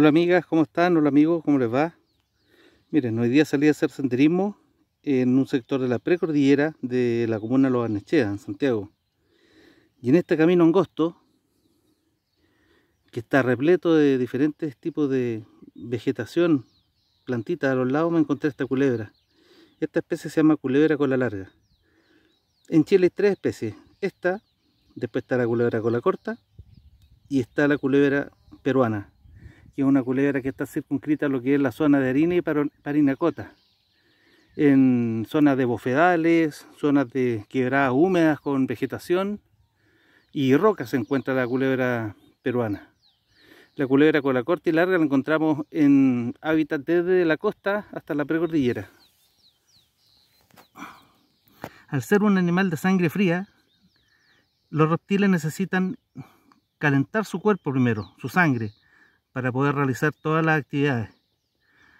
Hola amigas, ¿cómo están? Hola amigos, ¿cómo les va? Miren, hoy día salí a hacer senderismo en un sector de la precordillera de la comuna Los Arnechea, en Santiago. Y en este camino angosto, que está repleto de diferentes tipos de vegetación, plantitas a los lados, me encontré esta culebra. Esta especie se llama culebra cola larga. En Chile hay tres especies. Esta, después está la culebra cola corta y está la culebra peruana que es una culebra que está circunscrita a lo que es la zona de harina y parinacota. En zonas de bofedales, zonas de quebradas húmedas con vegetación y rocas se encuentra la culebra peruana. La culebra cola corta y larga la encontramos en hábitat desde la costa hasta la precordillera. Al ser un animal de sangre fría, los reptiles necesitan calentar su cuerpo primero, su sangre, para poder realizar todas las actividades.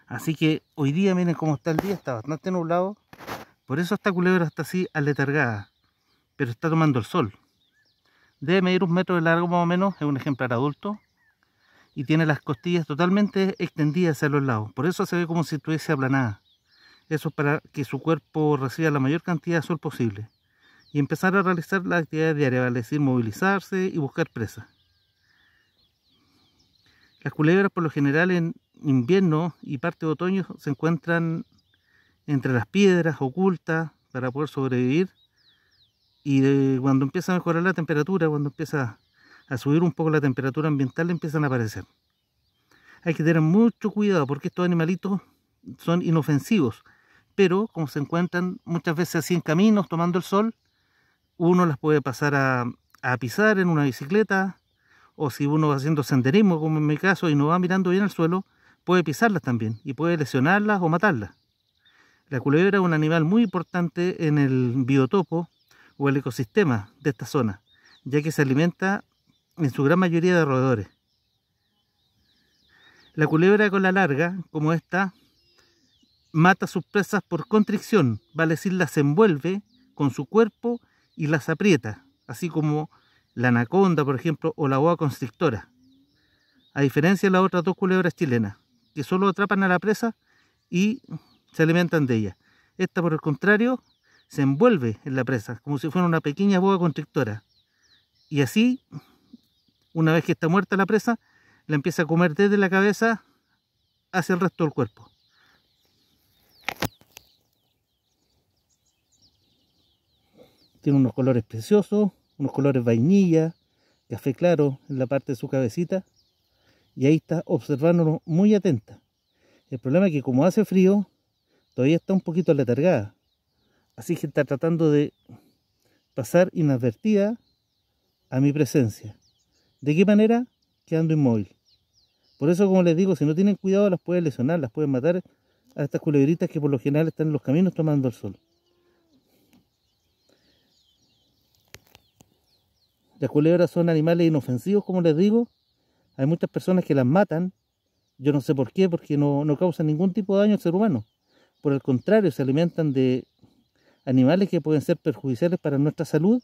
Así que hoy día, miren cómo está el día, está bastante nublado. Por eso esta culebra está así aletargada, pero está tomando el sol. Debe medir un metro de largo más o menos, es un ejemplar adulto. Y tiene las costillas totalmente extendidas hacia los lados. Por eso se ve como si estuviese aplanada. Eso es para que su cuerpo reciba la mayor cantidad de sol posible. Y empezar a realizar las actividades diarias, es decir, movilizarse y buscar presas. Las culebras por lo general en invierno y parte de otoño se encuentran entre las piedras ocultas para poder sobrevivir y cuando empieza a mejorar la temperatura, cuando empieza a subir un poco la temperatura ambiental, empiezan a aparecer. Hay que tener mucho cuidado porque estos animalitos son inofensivos, pero como se encuentran muchas veces así en caminos tomando el sol, uno las puede pasar a, a pisar en una bicicleta, o si uno va haciendo senderismo, como en mi caso, y no va mirando bien al suelo, puede pisarlas también y puede lesionarlas o matarlas. La culebra es un animal muy importante en el biotopo o el ecosistema de esta zona, ya que se alimenta en su gran mayoría de roedores. La culebra con la larga, como esta, mata sus presas por constricción, vale decir, las envuelve con su cuerpo y las aprieta, así como la anaconda, por ejemplo, o la boa constrictora. A diferencia de las otras dos culebras chilenas, que solo atrapan a la presa y se alimentan de ella. Esta, por el contrario, se envuelve en la presa, como si fuera una pequeña boa constrictora. Y así, una vez que está muerta la presa, la empieza a comer desde la cabeza hacia el resto del cuerpo. Tiene unos colores preciosos, unos colores vainilla, café claro en la parte de su cabecita. Y ahí está observándonos muy atenta. El problema es que como hace frío, todavía está un poquito letargada. Así que está tratando de pasar inadvertida a mi presencia. ¿De qué manera? Quedando inmóvil. Por eso, como les digo, si no tienen cuidado las pueden lesionar, las pueden matar a estas culebritas que por lo general están en los caminos tomando el sol. Las culebras son animales inofensivos, como les digo. Hay muchas personas que las matan. Yo no sé por qué, porque no, causan ningún tipo de daño al ser humano. Por el contrario, se alimentan de animales que pueden ser perjudiciales para nuestra salud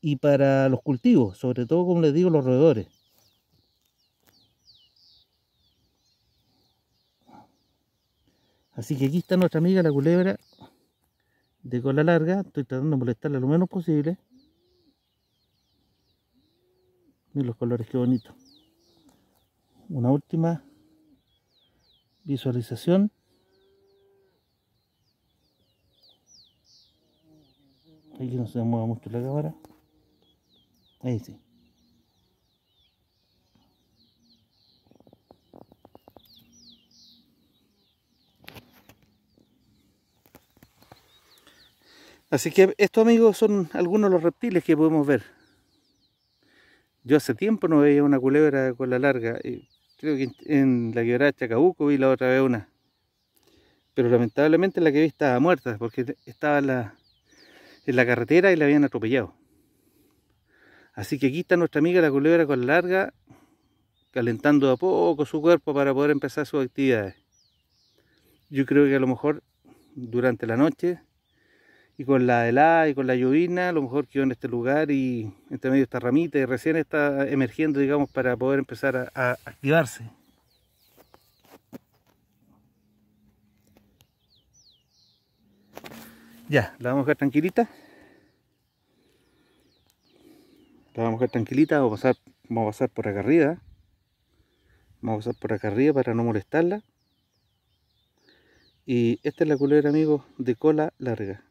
y para los cultivos, sobre todo, como les digo, los roedores. Así que aquí está nuestra amiga la culebra de cola larga. Estoy tratando de molestarla lo menos posible. Miren los colores, qué bonito. Una última visualización. Aquí que no se mueva mucho la cámara. Ahí sí. Así que estos amigos son algunos de los reptiles que podemos ver. Yo hace tiempo no veía una culebra con la larga. Creo que en la quebrada de Chacabuco vi la otra vez una. Pero lamentablemente la que vi estaba muerta porque estaba en la, carretera y la habían atropellado. Así que aquí está nuestra amiga la culebra la larga calentando a poco su cuerpo para poder empezar sus actividades. Yo creo que a lo mejor durante la noche y con la helada y con la lluvina, a lo mejor quedó en este lugar y entre medio esta ramita y recién está emergiendo, digamos, para poder empezar a, activarse. Ya, la vamos a dejar tranquilita. La vamos a dejar tranquilita, vamos a pasar, vamos a pasar por acá arriba. Vamos a pasar por acá arriba para no molestarla. Y esta es la culera, amigos, de cola larga.